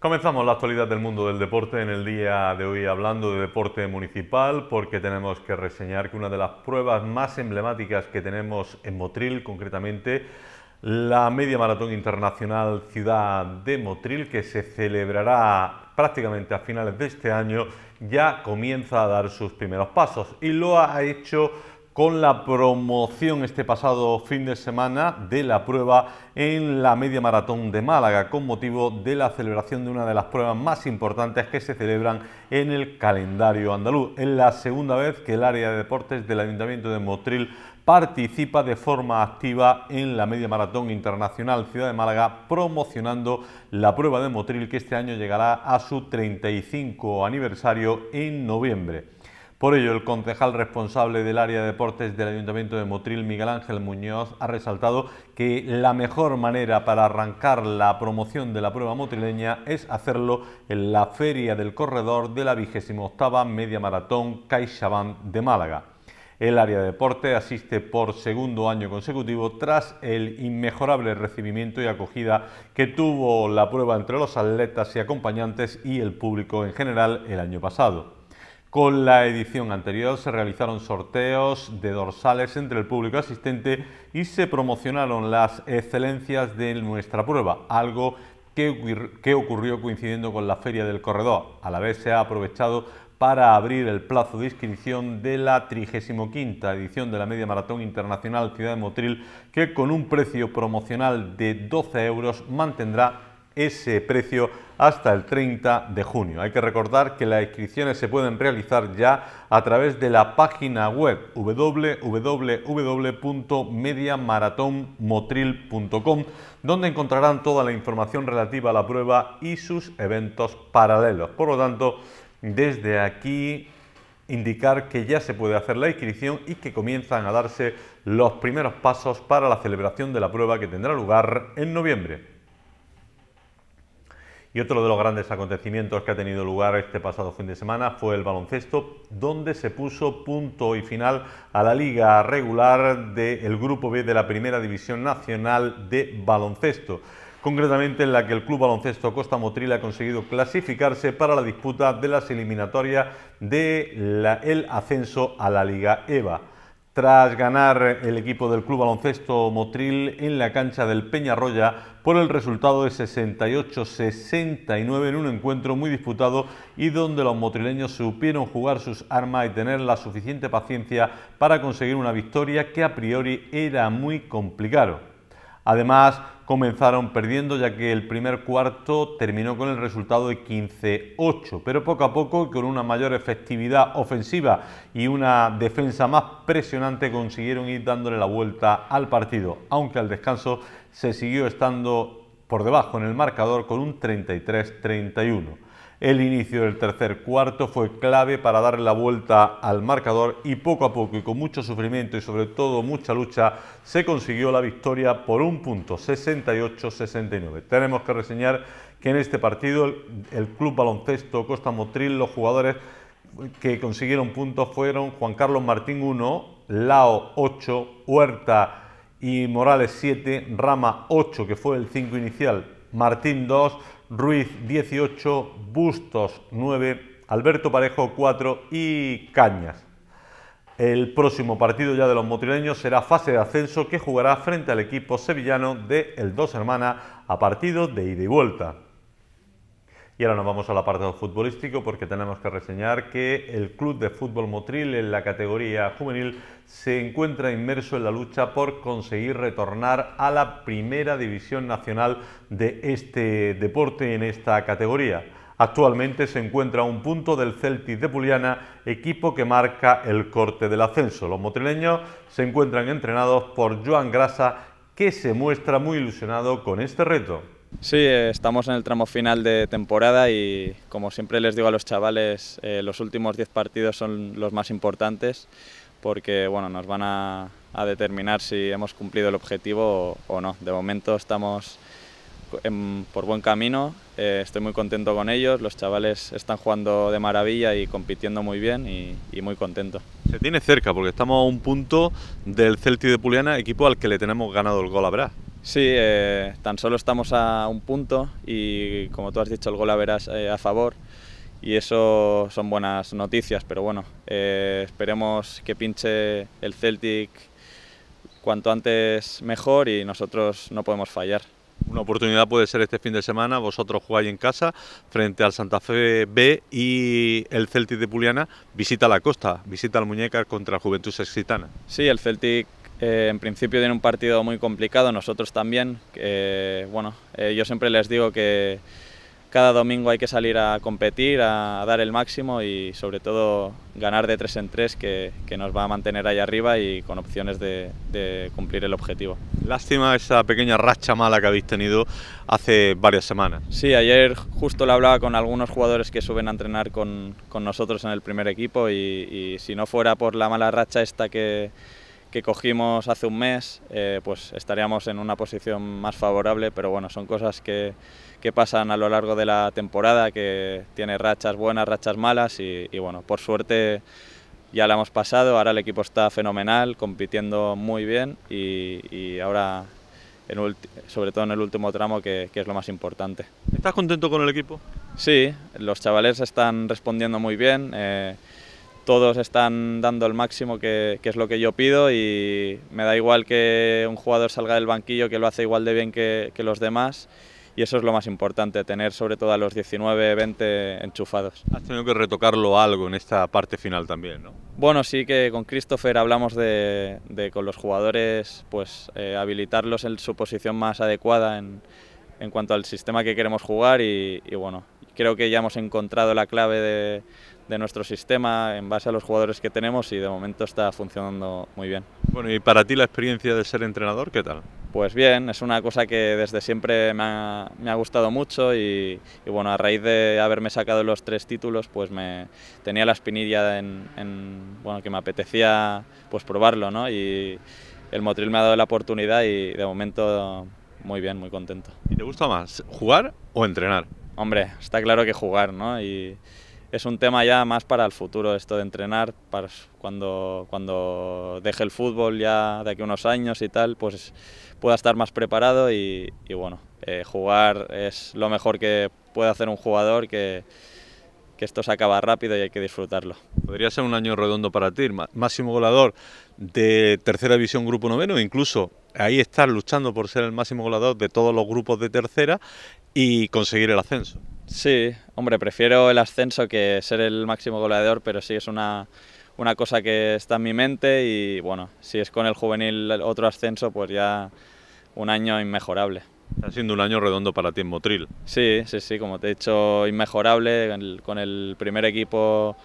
Comenzamos la actualidad del mundo del deporte en el día de hoy hablando de deporte municipal porque tenemos que reseñar que una de las pruebas más emblemáticas que tenemos en Motril, concretamente la Media Maratón Internacional Ciudad de Motril que se celebrará prácticamente a finales de este año, ya comienza a dar sus primeros pasos y lo ha hecho con la promoción este pasado fin de semana de la prueba en la media maratón de Málaga con motivo de la celebración de una de las pruebas más importantes que se celebran en el calendario andaluz. Es la segunda vez que el área de deportes del Ayuntamiento de Motril participa de forma activa en la media maratón internacional Ciudad de Málaga promocionando la prueba de Motril que este año llegará a su 35 aniversario en noviembre. Por ello, el concejal responsable del área de deportes del Ayuntamiento de Motril, Miguel Ángel Muñoz, ha resaltado que la mejor manera para arrancar la promoción de la prueba motrileña es hacerlo en la Feria del Corredor de la 28 Media Maratón CaixaBank de Málaga. El área de deporte asiste por segundo año consecutivo tras el inmejorable recibimiento y acogida que tuvo la prueba entre los atletas y acompañantes y el público en general el año pasado. Con la edición anterior se realizaron sorteos de dorsales entre el público asistente y se promocionaron las excelencias de nuestra prueba, algo que, ocurrió coincidiendo con la Feria del Corredor. A la vez se ha aprovechado para abrir el plazo de inscripción de la 35 edición de la Media Maratón Internacional Ciudad de Motril, que con un precio promocional de 12 euros mantendrá ese precio hasta el 30 de junio. Hay que recordar que las inscripciones se pueden realizar ya a través de la página web www.mediamaratonmotril.com, donde encontrarán toda la información relativa a la prueba y sus eventos paralelos. Por lo tanto, desde aquí indicar que ya se puede hacer la inscripción y que comienzan a darse los primeros pasos para la celebración de la prueba que tendrá lugar en noviembre. Y otro de los grandes acontecimientos que ha tenido lugar este pasado fin de semana fue el baloncesto, donde se puso punto y final a la liga regular del Grupo B de la Primera División Nacional de Baloncesto concretamente en la que el Club Baloncesto Costa Motril ha conseguido clasificarse para la disputa de las eliminatorias del de el ascenso a la Liga EVA. Tras ganar el equipo del Club Baloncesto Motril en la cancha del Peñarroya por el resultado de 68-69 en un encuentro muy disputado y donde los motrileños supieron jugar sus armas y tener la suficiente paciencia para conseguir una victoria que a priori era muy complicado. Además, comenzaron perdiendo ya que el primer cuarto terminó con el resultado de 15-8, pero poco a poco con una mayor efectividad ofensiva y una defensa más presionante consiguieron ir dándole la vuelta al partido, aunque al descanso se siguió estando por debajo en el marcador con un 33-31. El inicio del tercer cuarto fue clave para darle la vuelta al marcador y poco a poco y con mucho sufrimiento y sobre todo mucha lucha se consiguió la victoria por un punto, 68-69. Tenemos que reseñar que en este partido el, Club Baloncesto Costa Motril, los jugadores que consiguieron puntos fueron Juan Carlos Martín 1, Lao 8, Huerta y Morales 7, Rama 8, que fue el 5 inicial, Martín 2, Ruiz 18, Bustos 9, Alberto Parejo 4 y Cañas. El próximo partido ya de los motrileños será fase de ascenso que jugará frente al equipo sevillano de El Dos Hermanas a partido de ida y vuelta. Y ahora nos vamos al apartado futbolístico porque tenemos que reseñar que el Club de Fútbol Motril en la categoría juvenil se encuentra inmerso en la lucha por conseguir retornar a la primera división nacional de este deporte en esta categoría. Actualmente se encuentra a un punto del Celtic de Puliana, equipo que marca el corte del ascenso. Los motrileños se encuentran entrenados por Joan Grasa, que se muestra muy ilusionado con este reto. Sí, estamos en el tramo final de temporada y como siempre les digo a los chavales, eh, los últimos 10 partidos son los más importantes porque bueno, nos van a, determinar si hemos cumplido el objetivo o, no. De momento estamos por buen camino, eh, estoy muy contento con ellos, los chavales están jugando de maravilla y compitiendo muy bien y, muy contento. Se tiene cerca porque estamos a un punto del Celti de Puliana, equipo al que le tenemos ganado el gol a Sí, eh, tan solo estamos a un punto y como tú has dicho el gol a verás eh, a favor y eso son buenas noticias, pero bueno, eh, esperemos que pinche el Celtic cuanto antes mejor y nosotros no podemos fallar. Una oportunidad puede ser este fin de semana, vosotros jugáis en casa frente al Santa Fe B y el Celtic de Puliana visita la costa, visita el Muñeca contra el Juventud Sexitana. Sí, el Celtic eh, en principio tiene un partido muy complicado, nosotros también. bueno, eh, yo siempre les digo que cada domingo hay que salir a competir, a, dar el máximo y sobre todo ganar de tres en tres que, nos va a mantener ahí arriba y con opciones de, cumplir el objetivo. Lástima esa pequeña racha mala que habéis tenido hace varias semanas. Sí, ayer justo le hablaba con algunos jugadores que suben a entrenar con, nosotros en el primer equipo y, y si no fuera por la mala racha esta que que cogimos hace un mes, eh, pues estaríamos en una posición más favorable, pero bueno, son cosas que, que, pasan a lo largo de la temporada, que tiene rachas buenas, rachas malas y, bueno, por suerte ya la hemos pasado, ahora el equipo está fenomenal, compitiendo muy bien y, ahora, en sobre todo en el último tramo, que, que, es lo más importante. ¿Estás contento con el equipo? Sí, los chavales están respondiendo muy bien. Eh, todos están dando el máximo, que, es lo que yo pido, y me da igual que un jugador salga del banquillo, que lo hace igual de bien que, los demás. Y eso es lo más importante, tener sobre todo a los 19, 20 enchufados. Has tenido que retocarlo algo en esta parte final también, ¿no? Bueno, sí que con Christopher hablamos de, con los jugadores, pues eh, habilitarlos en su posición más adecuada en, cuanto al sistema que queremos jugar y, y bueno, creo que ya hemos encontrado la clave de, de nuestro sistema en base a los jugadores que tenemos y de momento está funcionando muy bien. Bueno, y para ti la experiencia de ser entrenador, ¿qué tal? Pues bien, es una cosa que desde siempre me ha, gustado mucho y, bueno, a raíz de haberme sacado los tres títulos, pues me tenía la espinilla en, en bueno, que me apetecía pues probarlo, ¿no? Y el Motril me ha dado la oportunidad y de momento muy bien, muy contento. ¿Y te gusta más jugar o entrenar? Hombre, está claro que jugar, ¿no? Y, es un tema ya más para el futuro, esto de entrenar, para cuando, cuando deje el fútbol ya de aquí unos años y tal, pues pueda estar más preparado y, bueno, eh, jugar es lo mejor que puede hacer un jugador, que, esto se acaba rápido y hay que disfrutarlo. Podría ser un año redondo para ti, máximo goleador de tercera división grupo noveno, incluso ahí estar luchando por ser el máximo goleador de todos los grupos de tercera y conseguir el ascenso. Sí, hombre, prefiero el ascenso que ser el máximo goleador, pero sí es una, cosa que está en mi mente y bueno, si es con el juvenil otro ascenso, pues ya un año inmejorable. Está siendo un año redondo para ti Motril. Sí, sí, sí, como te he dicho, inmejorable. Con el primer equipo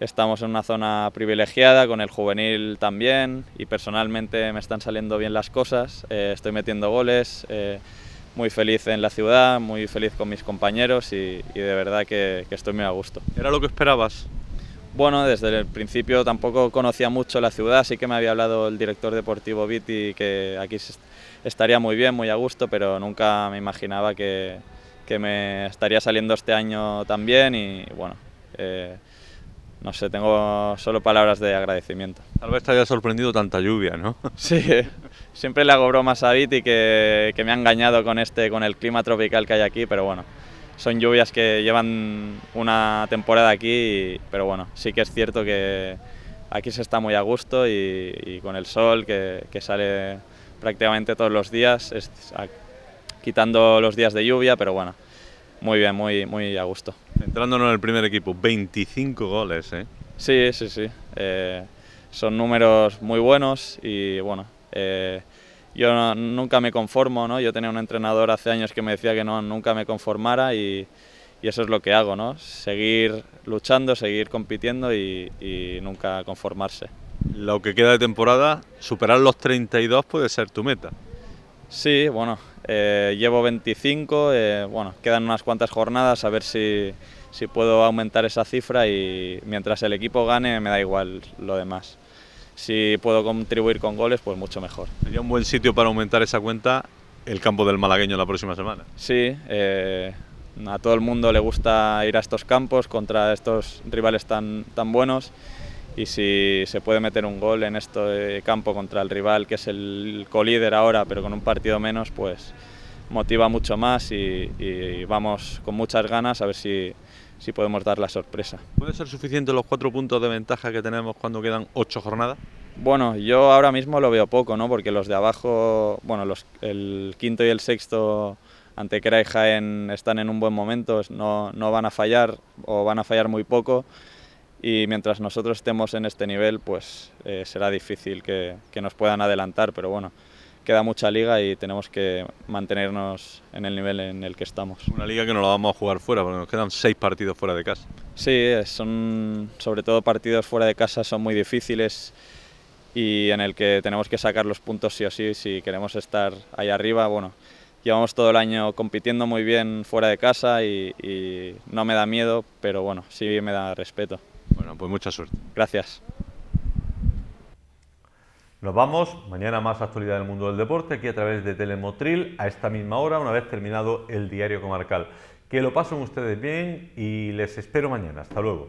estamos en una zona privilegiada, con el juvenil también y personalmente me están saliendo bien las cosas, eh, estoy metiendo goles. Eh, muy feliz en la ciudad, muy feliz con mis compañeros y, de verdad que, estoy muy a gusto. ¿Era lo que esperabas? Bueno, desde el principio tampoco conocía mucho la ciudad, sí que me había hablado el director deportivo Viti que aquí estaría muy bien, muy a gusto, pero nunca me imaginaba que, que me estaría saliendo este año tan bien y bueno, eh, no sé, tengo solo palabras de agradecimiento. Tal vez te haya sorprendido tanta lluvia, ¿no? Sí, siempre le hago bromas a Viti que, me ha engañado con, este, con el clima tropical que hay aquí, pero bueno, son lluvias que llevan una temporada aquí, pero bueno, sí que es cierto que aquí se está muy a gusto y, con el sol que, sale prácticamente todos los días, quitando los días de lluvia, pero bueno, muy bien, muy, muy a gusto. Entrándonos en el primer equipo, 25 goles, ¿eh? Sí, sí, sí. Eh, son números muy buenos y bueno, eh, yo nunca me conformo, ¿no? Yo tenía un entrenador hace años que me decía que no, nunca me conformara y, eso es lo que hago, ¿no? Seguir luchando, seguir compitiendo y, y nunca conformarse. Lo que queda de temporada, superar los 32 puede ser tu meta. Sí, bueno, eh, llevo 25, eh, bueno, quedan unas cuantas jornadas a ver si, puedo aumentar esa cifra y mientras el equipo gane me da igual lo demás. Si puedo contribuir con goles, pues mucho mejor. Sería un buen sitio para aumentar esa cuenta el campo del malagueño la próxima semana. Sí, eh, a todo el mundo le gusta ir a estos campos contra estos rivales tan, tan buenos y si se puede meter un gol en este campo contra el rival que es el colíder ahora pero con un partido menos pues motiva mucho más y, vamos con muchas ganas a ver si, si podemos dar la sorpresa. ¿Puede ser suficiente los cuatro puntos de ventaja que tenemos cuando quedan ocho jornadas? Bueno, yo ahora mismo lo veo poco, ¿no? Porque los de abajo, bueno, los, el quinto y el sexto ante y Jaén están en un buen momento, no, no van a fallar o van a fallar muy poco y mientras nosotros estemos en este nivel, pues eh, será difícil que, nos puedan adelantar, pero bueno, queda mucha liga y tenemos que mantenernos en el nivel en el que estamos. Una liga que no la vamos a jugar fuera, porque nos quedan seis partidos fuera de casa. Sí, eh, son sobre todo partidos fuera de casa son muy difíciles y en el que tenemos que sacar los puntos sí o sí si queremos estar ahí arriba. Bueno, llevamos todo el año compitiendo muy bien fuera de casa y, y no me da miedo, pero bueno, sí me da respeto. Bueno, pues mucha suerte. Gracias. Nos vamos, mañana más actualidad del mundo del deporte, aquí a través de Telemotril, a esta misma hora, una vez terminado el diario comarcal. Que lo pasen ustedes bien y les espero mañana. Hasta luego.